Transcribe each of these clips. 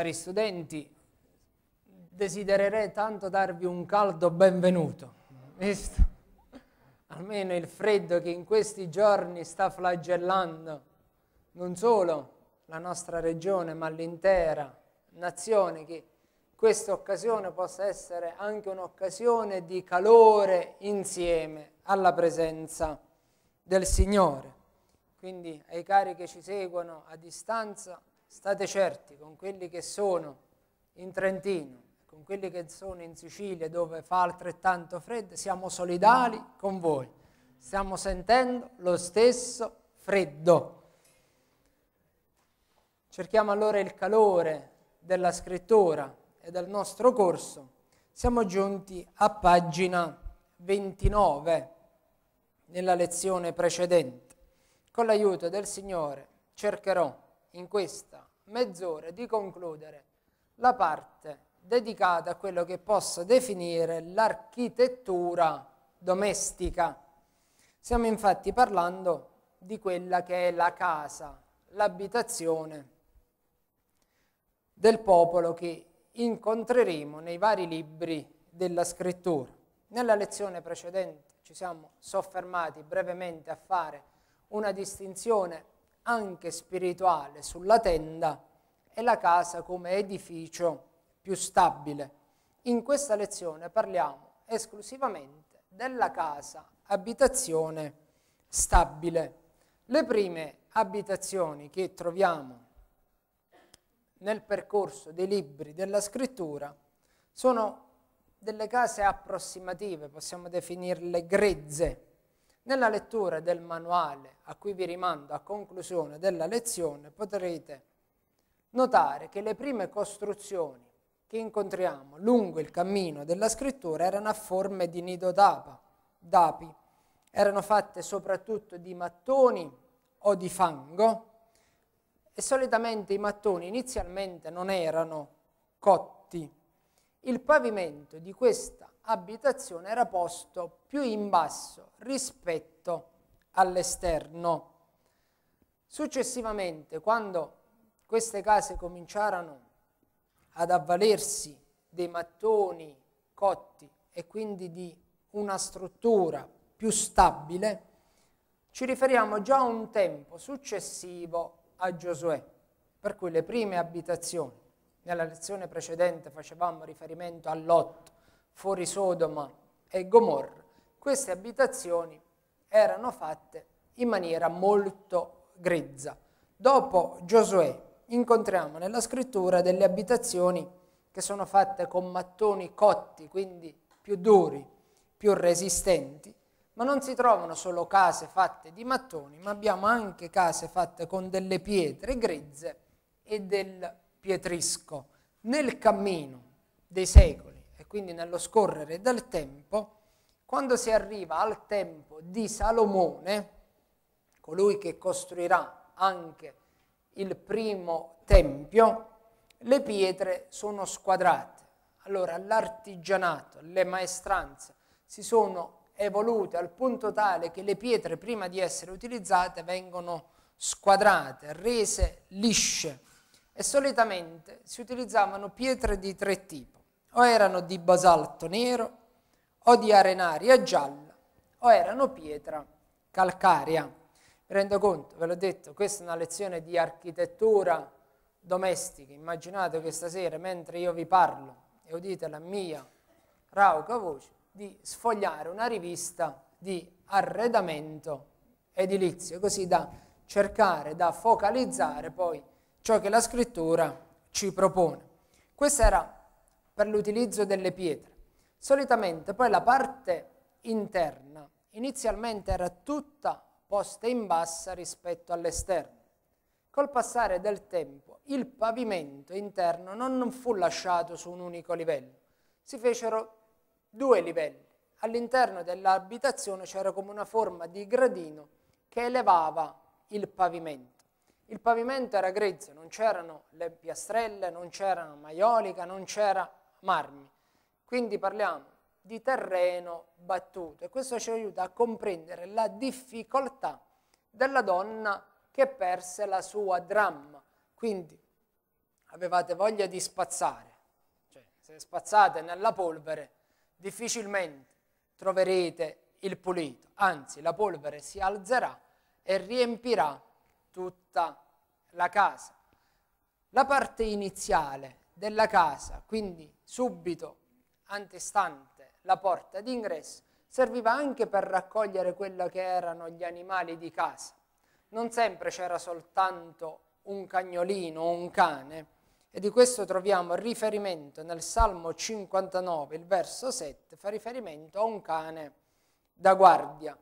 Cari studenti, desidererei tanto darvi un caldo benvenuto, visto? Almeno il freddo che in questi giorni sta flagellando non solo la nostra regione, ma l'intera nazione, che questa occasione possa essere anche un'occasione di calore insieme alla presenza del Signore. Quindi ai cari che ci seguono a distanza, state certi, con quelli che sono in Trentino, con quelli che sono in Sicilia dove fa altrettanto freddo, siamo solidali con voi. Stiamo sentendo lo stesso freddo. Cerchiamo allora il calore della scrittura e del nostro corso. Siamo giunti a pagina 29 nella lezione precedente. Con l'aiuto del Signore cercherò in questa mezz'ora di concludere la parte dedicata a quello che posso definire l'architettura domestica. Stiamo infatti parlando di quella che è la casa, l'abitazione del popolo che incontreremo nei vari libri della scrittura. Nella lezione precedente ci siamo soffermati brevemente a fare una distinzione anche spirituale sulla tenda e la casa come edificio più stabile. In questa lezione parliamo esclusivamente della casa abitazione stabile. Le prime abitazioni che troviamo nel percorso dei libri della scrittura sono delle case approssimative, possiamo definirle grezze, nella lettura del manuale a cui vi rimando a conclusione della lezione potrete notare che le prime costruzioni che incontriamo lungo il cammino della scrittura erano a forme di nido d'apa, d'api, erano fatte soprattutto di mattoni o di fango e solitamente i mattoni inizialmente non erano cotti il pavimento di questa abitazione era posto più in basso rispetto all'esterno. Successivamente, quando queste case cominciarono ad avvalersi dei mattoni cotti e quindi di una struttura più stabile, ci riferiamo già a un tempo successivo a Giosuè, per cui le prime abitazioni nella lezione precedente facevamo riferimento a Lot, fuori Sodoma e Gomorra. Queste abitazioni erano fatte in maniera molto grezza. Dopo Giosuè incontriamo nella scrittura delle abitazioni che sono fatte con mattoni cotti, quindi più duri, più resistenti, ma non si trovano solo case fatte di mattoni, ma abbiamo anche case fatte con delle pietre grezze e del Pietrisco, nel cammino dei secoli e quindi nello scorrere del tempo, quando si arriva al tempo di Salomone, colui che costruirà anche il primo tempio, le pietre sono squadrate. Allora l'artigianato, le maestranze si sono evolute al punto tale che le pietre prima di essere utilizzate vengono squadrate, rese lisce e solitamente si utilizzavano pietre di tre tipi, o erano di basalto nero, o di arenaria gialla, o erano pietra calcarea. Mi rendo conto, ve l'ho detto, questa è una lezione di architettura domestica. Immaginate che stasera, mentre io vi parlo e udite la mia rauca voce, di sfogliare una rivista di arredamento edilizio, così da cercare, da focalizzare poi ciò che la scrittura ci propone. Questo era per l'utilizzo delle pietre. Solitamente poi la parte interna inizialmente era tutta posta in bassa rispetto all'esterno. Col passare del tempo il pavimento interno non fu lasciato su un unico livello, si fecero due livelli. All'interno dell'abitazione c'era come una forma di gradino che elevava il pavimento il pavimento era grezzo, non c'erano le piastrelle, non c'erano maiolica, non c'era marmi. Quindi parliamo di terreno battuto e questo ci aiuta a comprendere la difficoltà della donna che perse la sua dramma. Quindi avevate voglia di spazzare, cioè se spazzate nella polvere difficilmente troverete il pulito, anzi la polvere si alzerà e riempirà tutta la casa. La parte iniziale della casa, quindi subito antestante la porta d'ingresso, serviva anche per raccogliere quello che erano gli animali di casa. Non sempre c'era soltanto un cagnolino o un cane, e di questo troviamo riferimento nel Salmo 59, il verso 7, fa riferimento a un cane da guardia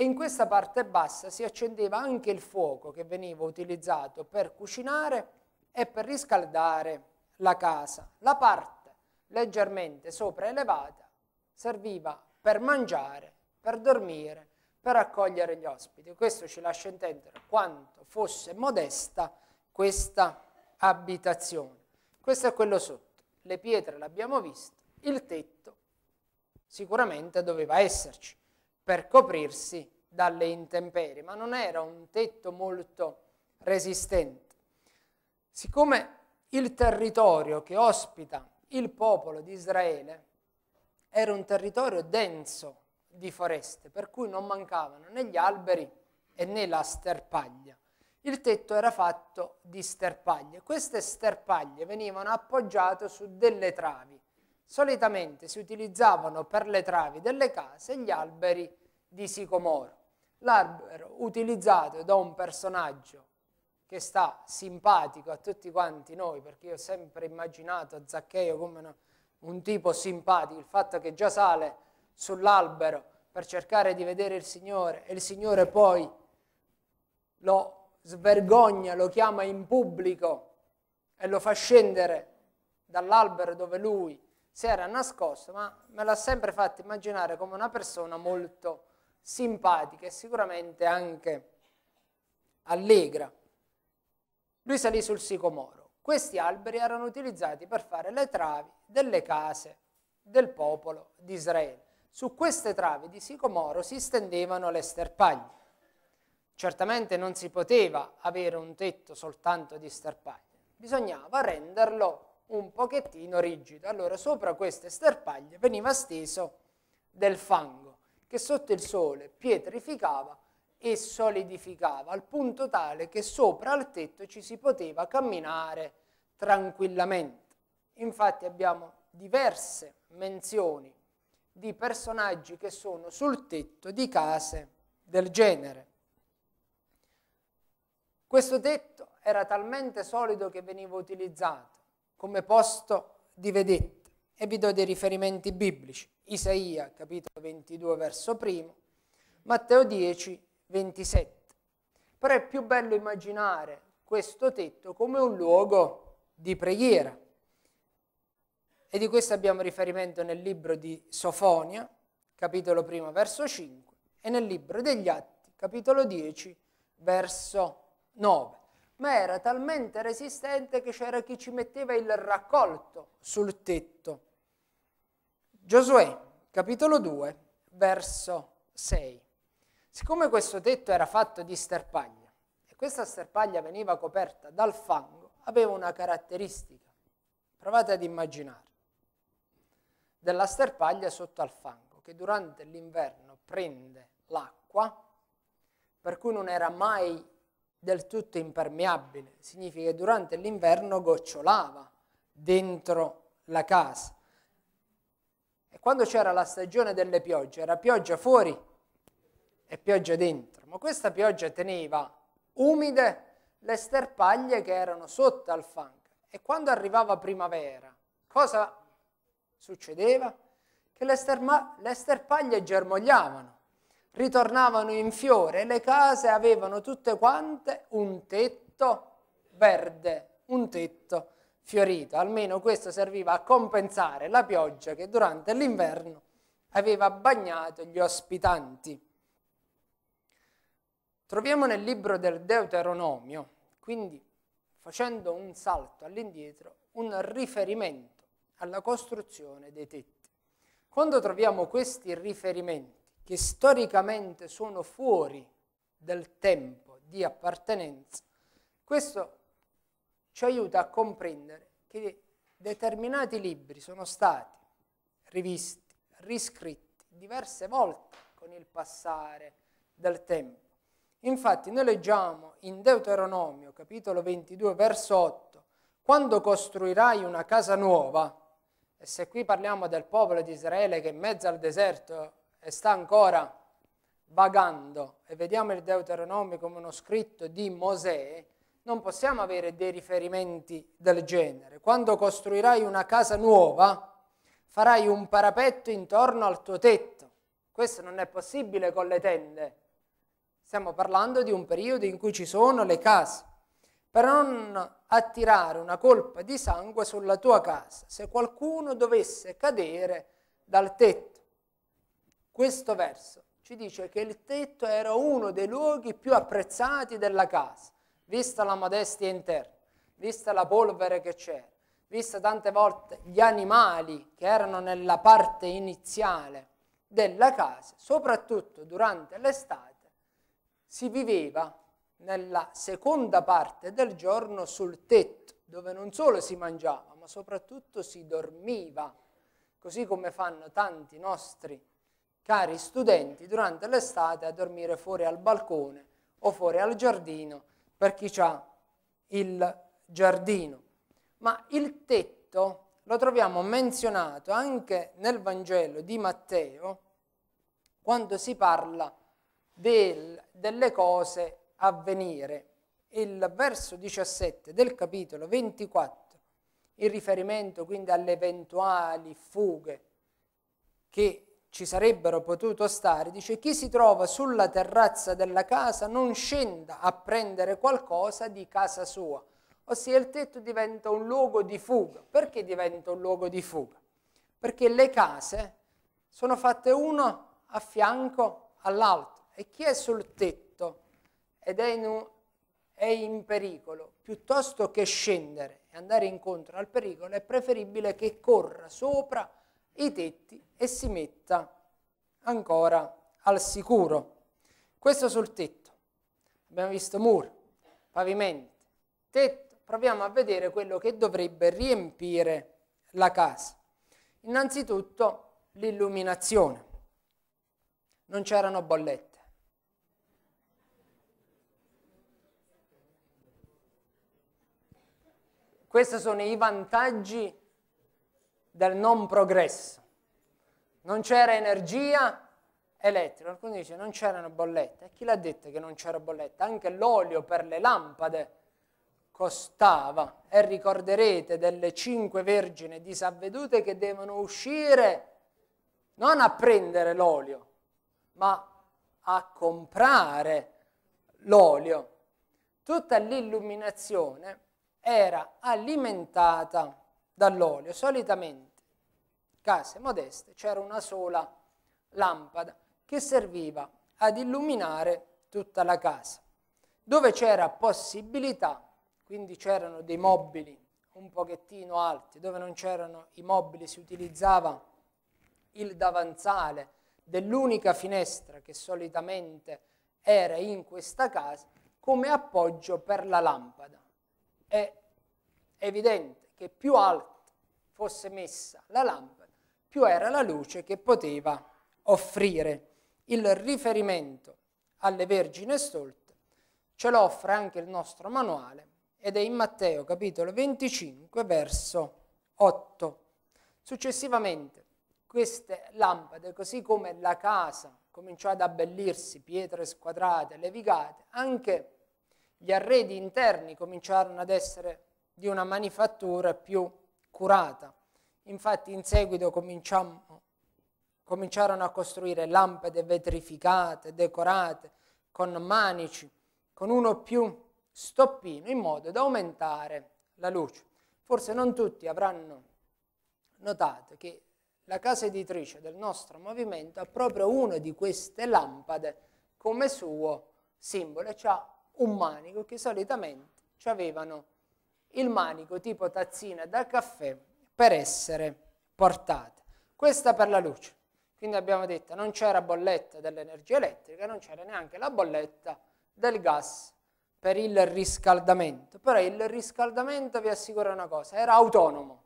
e in questa parte bassa si accendeva anche il fuoco che veniva utilizzato per cucinare e per riscaldare la casa. La parte leggermente sopraelevata serviva per mangiare, per dormire, per accogliere gli ospiti. Questo ci lascia intendere quanto fosse modesta questa abitazione. Questo è quello sotto. Le pietre l'abbiamo visto, il tetto sicuramente doveva esserci per coprirsi dalle intemperie, ma non era un tetto molto resistente. Siccome il territorio che ospita il popolo di Israele era un territorio denso di foreste, per cui non mancavano né gli alberi e né la sterpaglia. Il tetto era fatto di sterpaglie. Queste sterpaglie venivano appoggiate su delle travi. Solitamente si utilizzavano per le travi delle case gli alberi di sicomoro. L'albero utilizzato da un personaggio che sta simpatico a tutti quanti noi, perché io ho sempre immaginato Zaccheo come una, un tipo simpatico, il fatto che già sale sull'albero per cercare di vedere il Signore e il Signore poi lo svergogna, lo chiama in pubblico e lo fa scendere dall'albero dove lui si era nascosto, ma me l'ha sempre fatto immaginare come una persona molto simpatica e sicuramente anche allegra. Lui salì sul sicomoro. Questi alberi erano utilizzati per fare le travi delle case del popolo di Israele. Su queste travi di sicomoro si stendevano le sterpaglie. Certamente non si poteva avere un tetto soltanto di sterpaglie, bisognava renderlo un pochettino rigido. Allora sopra queste sterpaglie veniva steso del fango che sotto il sole pietrificava e solidificava, al punto tale che sopra al tetto ci si poteva camminare tranquillamente. Infatti abbiamo diverse menzioni di personaggi che sono sul tetto di case del genere. Questo tetto era talmente solido che veniva utilizzato come posto di vedetta e vi do dei riferimenti biblici. Isaia capitolo 22 verso 1, Matteo 10 27. Però è più bello immaginare questo tetto come un luogo di preghiera. E di questo abbiamo riferimento nel libro di Sofonia, capitolo 1 verso 5, e nel libro degli Atti, capitolo 10 verso 9 ma era talmente resistente che c'era chi ci metteva il raccolto sul tetto Giosuè, capitolo 2, verso 6. Siccome questo tetto era fatto di sterpaglia e questa sterpaglia veniva coperta dal fango, aveva una caratteristica. Provate ad immaginare. Della sterpaglia sotto al fango, che durante l'inverno prende l'acqua, per cui non era mai del tutto impermeabile, significa che durante l'inverno gocciolava dentro la casa quando c'era la stagione delle piogge, era pioggia fuori e pioggia dentro, ma questa pioggia teneva umide le sterpaglie che erano sotto al fango. E quando arrivava primavera, cosa succedeva? Che le, sterma- le sterpaglie germogliavano, ritornavano in fiore, le case avevano tutte quante un tetto verde, un tetto verde fiorito, almeno questo serviva a compensare la pioggia che durante l'inverno aveva bagnato gli ospitanti. Troviamo nel libro del Deuteronomio, quindi facendo un salto all'indietro, un riferimento alla costruzione dei tetti. Quando troviamo questi riferimenti, che storicamente sono fuori del tempo di appartenenza, questo ci aiuta a comprendere che determinati libri sono stati rivisti, riscritti diverse volte con il passare del tempo. Infatti noi leggiamo in Deuteronomio capitolo 22 verso 8, quando costruirai una casa nuova, e se qui parliamo del popolo di Israele che in mezzo al deserto e sta ancora vagando, e vediamo il Deuteronomio come uno scritto di Mosè, non possiamo avere dei riferimenti del genere. Quando costruirai una casa nuova, farai un parapetto intorno al tuo tetto. Questo non è possibile con le tende. Stiamo parlando di un periodo in cui ci sono le case. Per non attirare una colpa di sangue sulla tua casa, se qualcuno dovesse cadere dal tetto. Questo verso ci dice che il tetto era uno dei luoghi più apprezzati della casa vista la modestia interna, vista la polvere che c'era, vista tante volte gli animali che erano nella parte iniziale della casa, soprattutto durante l'estate, si viveva nella seconda parte del giorno sul tetto, dove non solo si mangiava, ma soprattutto si dormiva, così come fanno tanti nostri cari studenti durante l'estate a dormire fuori al balcone o fuori al giardino per chi ha il giardino. Ma il tetto lo troviamo menzionato anche nel Vangelo di Matteo quando si parla del, delle cose a venire. Il verso 17 del capitolo 24, in riferimento quindi alle eventuali fughe che ci sarebbero potuto stare, dice chi si trova sulla terrazza della casa non scenda a prendere qualcosa di casa sua, ossia il tetto diventa un luogo di fuga. Perché diventa un luogo di fuga? Perché le case sono fatte uno a fianco all'altro e chi è sul tetto ed è in, un, è in pericolo, piuttosto che scendere e andare incontro al pericolo, è preferibile che corra sopra i tetti e si metta ancora al sicuro. Questo sul tetto. Abbiamo visto muri, pavimenti, tetto. Proviamo a vedere quello che dovrebbe riempire la casa. Innanzitutto l'illuminazione. Non c'erano bollette. Questi sono i vantaggi del non progresso. Non c'era energia elettrica. Qualcuno dice non c'erano bollette. E chi l'ha detto che non c'era bolletta? Anche l'olio per le lampade costava. E ricorderete delle cinque vergini disavvedute che devono uscire non a prendere l'olio, ma a comprare l'olio. Tutta l'illuminazione era alimentata dall'olio. Solitamente case modeste c'era una sola lampada che serviva ad illuminare tutta la casa. Dove c'era possibilità, quindi c'erano dei mobili un pochettino alti, dove non c'erano i mobili si utilizzava il davanzale dell'unica finestra che solitamente era in questa casa come appoggio per la lampada. È evidente che più alta fosse messa la lampada, più era la luce che poteva offrire. Il riferimento alle vergini stolte ce lo offre anche il nostro manuale ed è in Matteo capitolo 25 verso 8. Successivamente queste lampade, così come la casa cominciò ad abbellirsi, pietre squadrate, levigate, anche gli arredi interni cominciarono ad essere di una manifattura più curata. Infatti in seguito cominciarono a costruire lampade vetrificate, decorate, con manici, con uno più stoppino, in modo da aumentare la luce. Forse non tutti avranno notato che la casa editrice del nostro movimento ha proprio una di queste lampade come suo simbolo, cioè un manico che solitamente avevano il manico tipo tazzina da caffè per essere portate. Questa per la luce. Quindi abbiamo detto non c'era bolletta dell'energia elettrica, non c'era neanche la bolletta del gas per il riscaldamento. Però il riscaldamento, vi assicuro una cosa, era autonomo.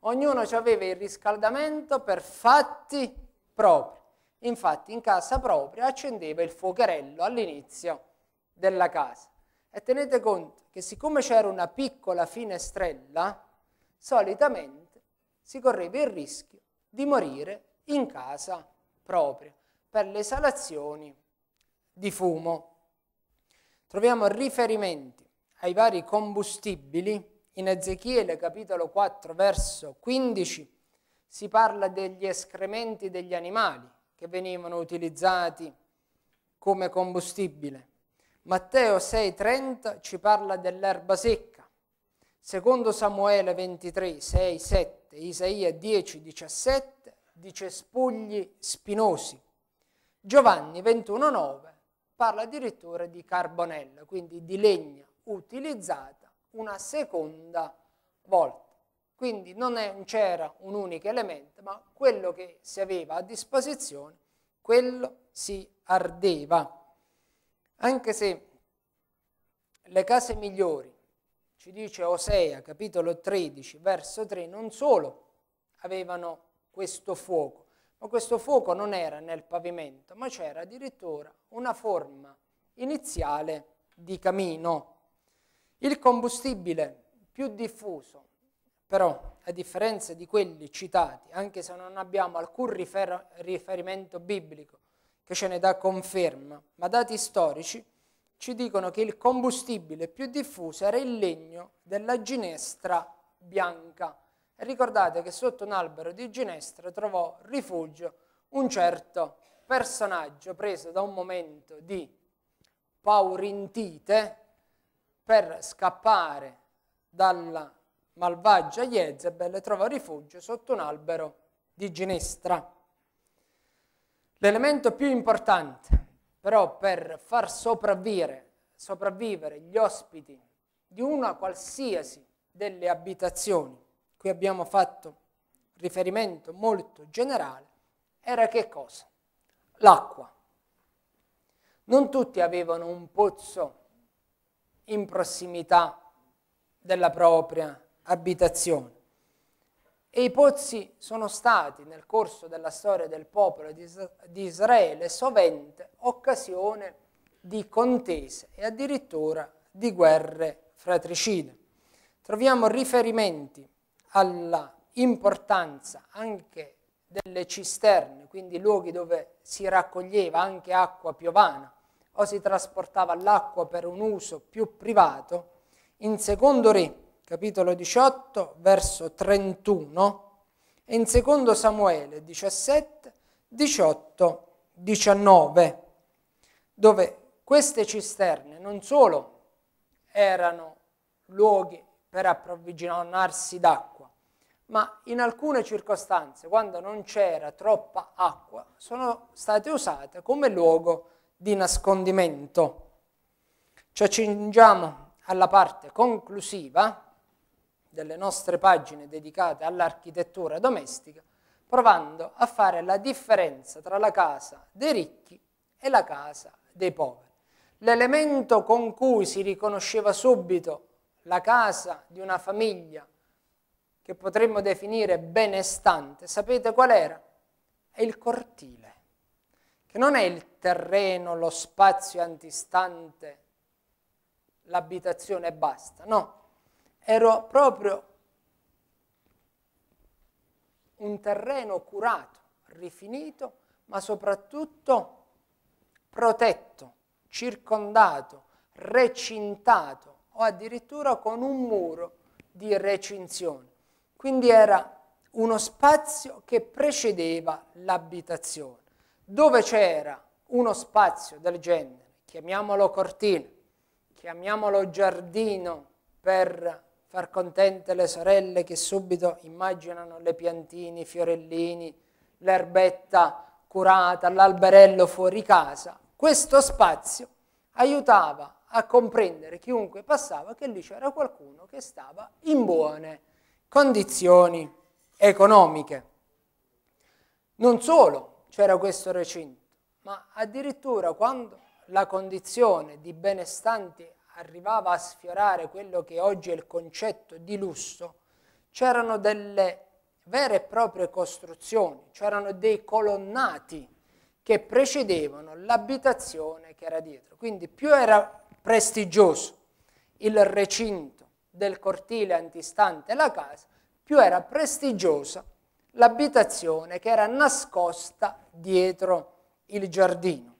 Ognuno aveva il riscaldamento per fatti propri. Infatti in casa propria accendeva il fuocherello all'inizio della casa. E tenete conto che siccome c'era una piccola finestrella, solitamente si correva il rischio di morire in casa propria per le esalazioni di fumo. Troviamo riferimenti ai vari combustibili. In Ezechiele capitolo 4 verso 15 si parla degli escrementi degli animali che venivano utilizzati come combustibile. Matteo 6:30 ci parla dell'erba secca Secondo Samuele 23, 6, 7, Isaia 10, 17, dice spugli spinosi. Giovanni 21, 9 parla addirittura di carbonella, quindi di legna utilizzata una seconda volta. Quindi non c'era un unico elemento, ma quello che si aveva a disposizione, quello si ardeva. Anche se le case migliori ci dice Osea capitolo 13 verso 3, non solo avevano questo fuoco, ma questo fuoco non era nel pavimento, ma c'era addirittura una forma iniziale di camino. Il combustibile più diffuso, però, a differenza di quelli citati, anche se non abbiamo alcun rifer- riferimento biblico che ce ne dà conferma, ma dati storici, ci dicono che il combustibile più diffuso era il legno della ginestra bianca. E ricordate che sotto un albero di ginestra trovò rifugio un certo personaggio preso da un momento di paurintite per scappare dalla malvagia Jezebel trova rifugio sotto un albero di ginestra. L'elemento più importante però per far sopravvivere, sopravvivere gli ospiti di una qualsiasi delle abitazioni, qui abbiamo fatto riferimento molto generale, era che cosa? L'acqua. Non tutti avevano un pozzo in prossimità della propria abitazione. E i pozzi sono stati nel corso della storia del popolo di, Israele sovente occasione di contese e addirittura di guerre fratricide. Troviamo riferimenti alla importanza anche delle cisterne, quindi luoghi dove si raccoglieva anche acqua piovana o si trasportava l'acqua per un uso più privato, in secondo re capitolo 18, verso 31, e in 2 Samuele 17, 18, 19, dove queste cisterne non solo erano luoghi per approvvigionarsi d'acqua, ma in alcune circostanze, quando non c'era troppa acqua, sono state usate come luogo di nascondimento. Ci accingiamo alla parte conclusiva delle nostre pagine dedicate all'architettura domestica, provando a fare la differenza tra la casa dei ricchi e la casa dei poveri. L'elemento con cui si riconosceva subito la casa di una famiglia che potremmo definire benestante, sapete qual era? È il cortile, che non è il terreno, lo spazio antistante, l'abitazione e basta, no ero proprio un terreno curato, rifinito, ma soprattutto protetto, circondato, recintato o addirittura con un muro di recinzione. Quindi era uno spazio che precedeva l'abitazione. Dove c'era uno spazio del genere, chiamiamolo cortina, chiamiamolo giardino per far contente le sorelle che subito immaginano le piantine, i fiorellini, l'erbetta curata, l'alberello fuori casa. Questo spazio aiutava a comprendere chiunque passava che lì c'era qualcuno che stava in buone condizioni economiche. Non solo c'era questo recinto, ma addirittura quando la condizione di benestanti arrivava a sfiorare quello che oggi è il concetto di lusso, c'erano delle vere e proprie costruzioni, c'erano dei colonnati che precedevano l'abitazione che era dietro. Quindi più era prestigioso il recinto del cortile antistante la casa, più era prestigiosa l'abitazione che era nascosta dietro il giardino.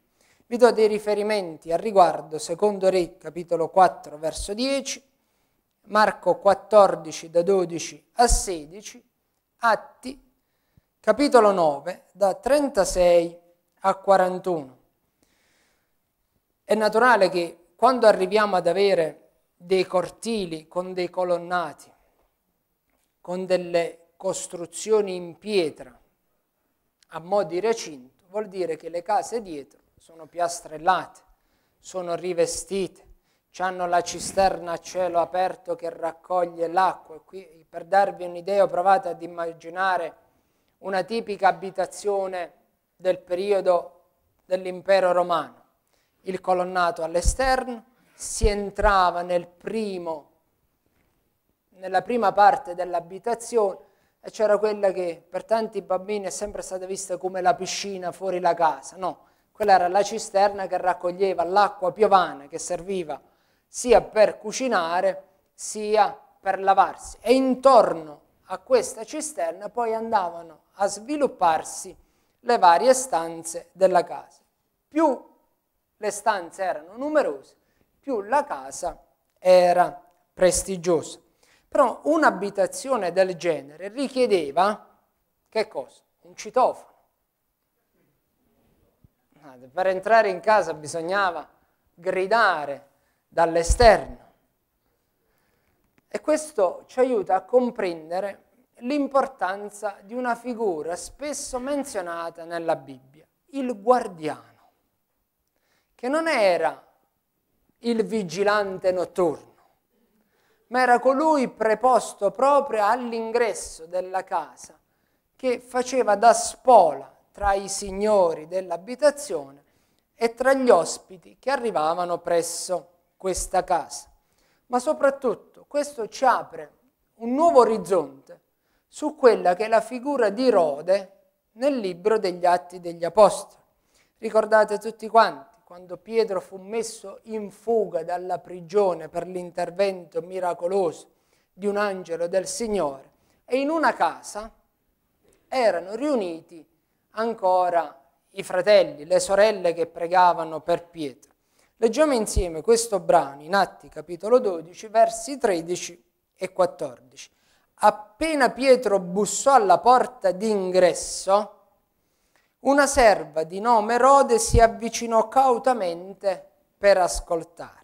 Vi do dei riferimenti al riguardo, secondo Re, capitolo 4, verso 10, Marco 14, da 12 a 16, Atti, capitolo 9, da 36 a 41. È naturale che quando arriviamo ad avere dei cortili con dei colonnati, con delle costruzioni in pietra a mo' di recinto, vuol dire che le case dietro sono piastrellate, sono rivestite, hanno la cisterna a cielo aperto che raccoglie l'acqua. Qui, per darvi un'idea, provate ad immaginare una tipica abitazione del periodo dell'impero romano. Il colonnato all'esterno, si entrava nel primo, nella prima parte dell'abitazione e c'era quella che per tanti bambini è sempre stata vista come la piscina fuori la casa. No, quella era la cisterna che raccoglieva l'acqua piovana che serviva sia per cucinare sia per lavarsi. E intorno a questa cisterna poi andavano a svilupparsi le varie stanze della casa. Più le stanze erano numerose, più la casa era prestigiosa. Però un'abitazione del genere richiedeva che cosa? Un citofono, Ah, per entrare in casa bisognava gridare dall'esterno. E questo ci aiuta a comprendere l'importanza di una figura spesso menzionata nella Bibbia, il guardiano, che non era il vigilante notturno, ma era colui preposto proprio all'ingresso della casa, che faceva da spola tra i signori dell'abitazione e tra gli ospiti che arrivavano presso questa casa. Ma soprattutto questo ci apre un nuovo orizzonte su quella che è la figura di Rode nel libro degli Atti degli Apostoli. Ricordate tutti quanti, quando Pietro fu messo in fuga dalla prigione per l'intervento miracoloso di un angelo del Signore e in una casa erano riuniti ancora i fratelli, le sorelle che pregavano per Pietro. Leggiamo insieme questo brano in Atti capitolo 12, versi 13 e 14. Appena Pietro bussò alla porta d'ingresso, una serva di nome Rode si avvicinò cautamente per ascoltare.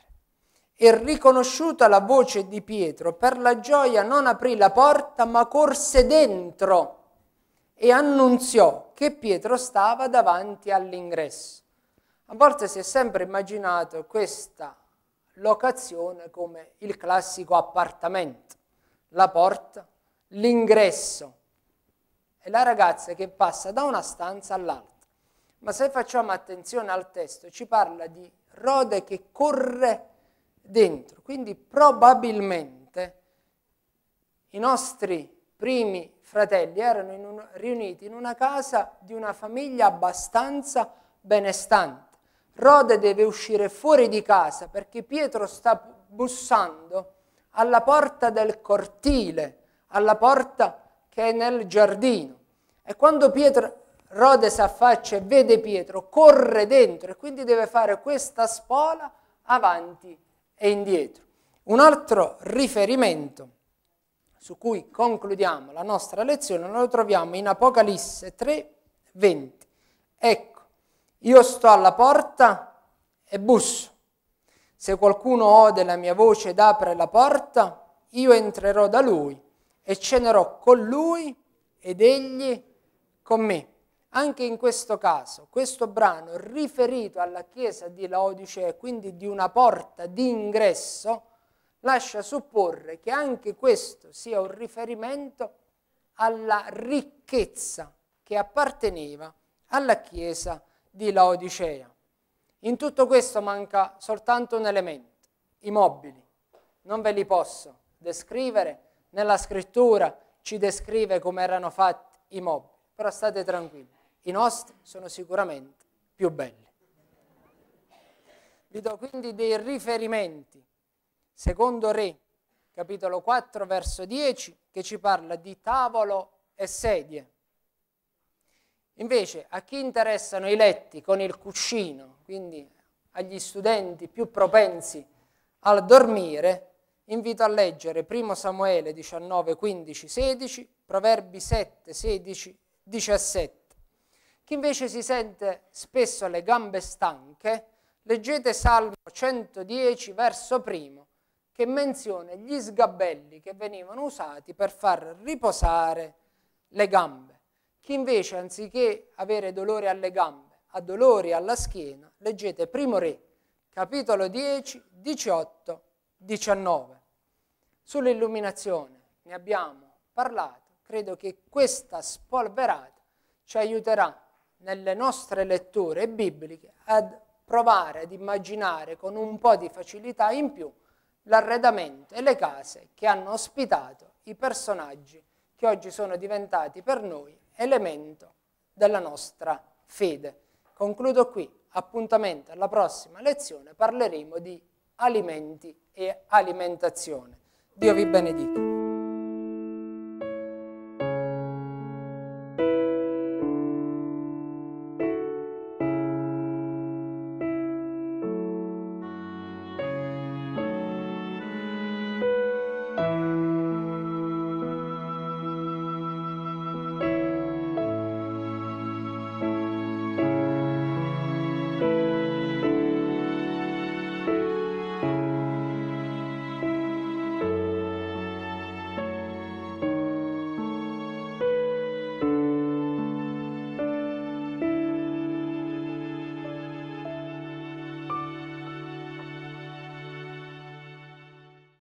E riconosciuta la voce di Pietro, per la gioia non aprì la porta, ma corse dentro e annunziò che Pietro stava davanti all'ingresso. A volte si è sempre immaginato questa locazione come il classico appartamento, la porta, l'ingresso e la ragazza che passa da una stanza all'altra. Ma se facciamo attenzione al testo, ci parla di Rode che corre dentro, quindi probabilmente i nostri primi fratelli erano in un, riuniti in una casa di una famiglia abbastanza benestante. Rode deve uscire fuori di casa perché Pietro sta bussando alla porta del cortile, alla porta che è nel giardino. E quando Pietro, Rode si affaccia e vede Pietro, corre dentro e quindi deve fare questa spola avanti e indietro. Un altro riferimento su cui concludiamo la nostra lezione, lo troviamo in Apocalisse 3, 20. Ecco, io sto alla porta e busso. Se qualcuno ode la mia voce ed apre la porta, io entrerò da lui e cenerò con lui ed egli con me. Anche in questo caso, questo brano riferito alla chiesa di Laodicea, quindi di una porta di ingresso, lascia supporre che anche questo sia un riferimento alla ricchezza che apparteneva alla chiesa di Laodicea. In tutto questo manca soltanto un elemento, i mobili. Non ve li posso descrivere, nella scrittura ci descrive come erano fatti i mobili, però state tranquilli, i nostri sono sicuramente più belli. Vi do quindi dei riferimenti Secondo Re, capitolo 4, verso 10, che ci parla di tavolo e sedie. Invece a chi interessano i letti con il cuscino, quindi agli studenti più propensi al dormire, invito a leggere 1 Samuele 19, 15, 16, Proverbi 7, 16, 17. Chi invece si sente spesso le gambe stanche, leggete Salmo 110 verso 1 che menziona gli sgabelli che venivano usati per far riposare le gambe. Chi invece anziché avere dolore alle gambe ha dolori alla schiena, leggete Primo Re, capitolo 10, 18, 19. Sull'illuminazione ne abbiamo parlato, credo che questa spolverata ci aiuterà nelle nostre letture bibliche ad provare ad immaginare con un po' di facilità in più l'arredamento e le case che hanno ospitato i personaggi che oggi sono diventati per noi elemento della nostra fede. Concludo qui, appuntamento alla prossima lezione, parleremo di alimenti e alimentazione. Dio vi benedica.